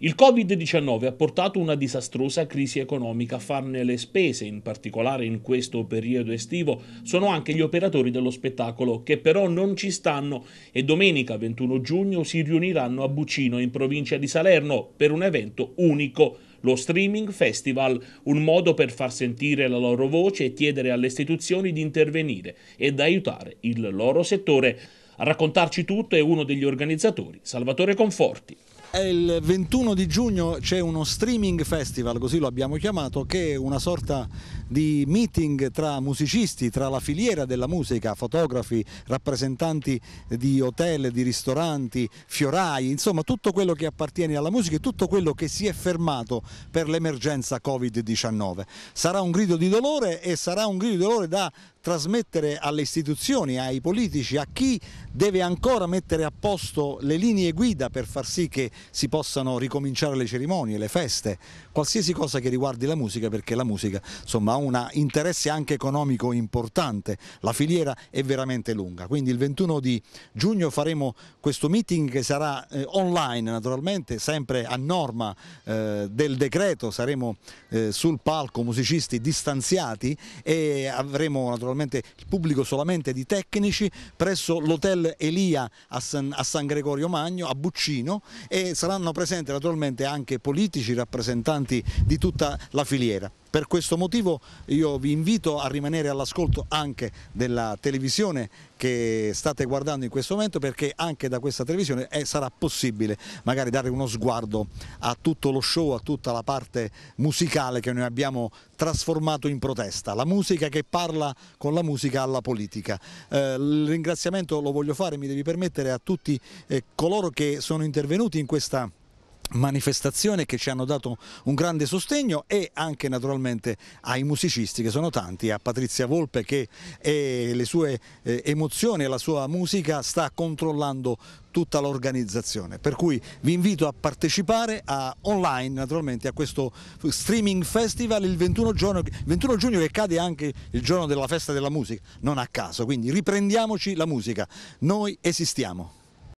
Il Covid-19 ha portato una disastrosa crisi economica a farne le spese, in particolare in questo periodo estivo sono anche gli operatori dello spettacolo che però non ci stanno e domenica 21 giugno si riuniranno a Bucino in provincia di Salerno per un evento unico lo streaming festival, un modo per far sentire la loro voce e chiedere alle istituzioni di intervenire ed aiutare il loro settore. A raccontarci tutto è uno degli organizzatori, Salvatore Conforti il 21 di giugno c'è uno streaming festival, così lo abbiamo chiamato, che è una sorta di meeting tra musicisti, tra la filiera della musica, fotografi, rappresentanti di hotel, di ristoranti, fiorai, insomma tutto quello che appartiene alla musica e tutto quello che si è fermato per l'emergenza Covid-19. Sarà un grido di dolore e sarà un grido di dolore da trasmettere alle istituzioni, ai politici, a chi deve ancora mettere a posto le linee guida per far sì che si possano ricominciare le cerimonie, le feste, qualsiasi cosa che riguardi la musica, perché la musica insomma ha un interesse anche economico importante, la filiera è veramente lunga, quindi il 21 di giugno faremo questo meeting che sarà eh, online naturalmente, sempre a norma eh, del decreto, saremo eh, sul palco musicisti distanziati e avremo naturalmente il pubblico solamente di tecnici presso l'hotel Elia a San, a San Gregorio Magno, a Buccino e saranno presenti naturalmente anche politici, rappresentanti di tutta la filiera. Per questo motivo io vi invito a rimanere all'ascolto anche della televisione che state guardando in questo momento perché anche da questa televisione è, eh, sarà possibile magari dare uno sguardo a tutto lo show, a tutta la parte musicale che noi abbiamo trasformato in protesta, la musica che parla con la musica alla politica. Eh, il ringraziamento lo voglio fare, mi devi permettere, a tutti eh, coloro che sono intervenuti in questa manifestazione che ci hanno dato un grande sostegno e anche naturalmente ai musicisti che sono tanti, a Patrizia Volpe che le sue eh, emozioni e la sua musica sta controllando tutta l'organizzazione. Per cui vi invito a partecipare a, online naturalmente a questo streaming festival il 21 giugno, 21 giugno che cade anche il giorno della festa della musica, non a caso, quindi riprendiamoci la musica, noi esistiamo.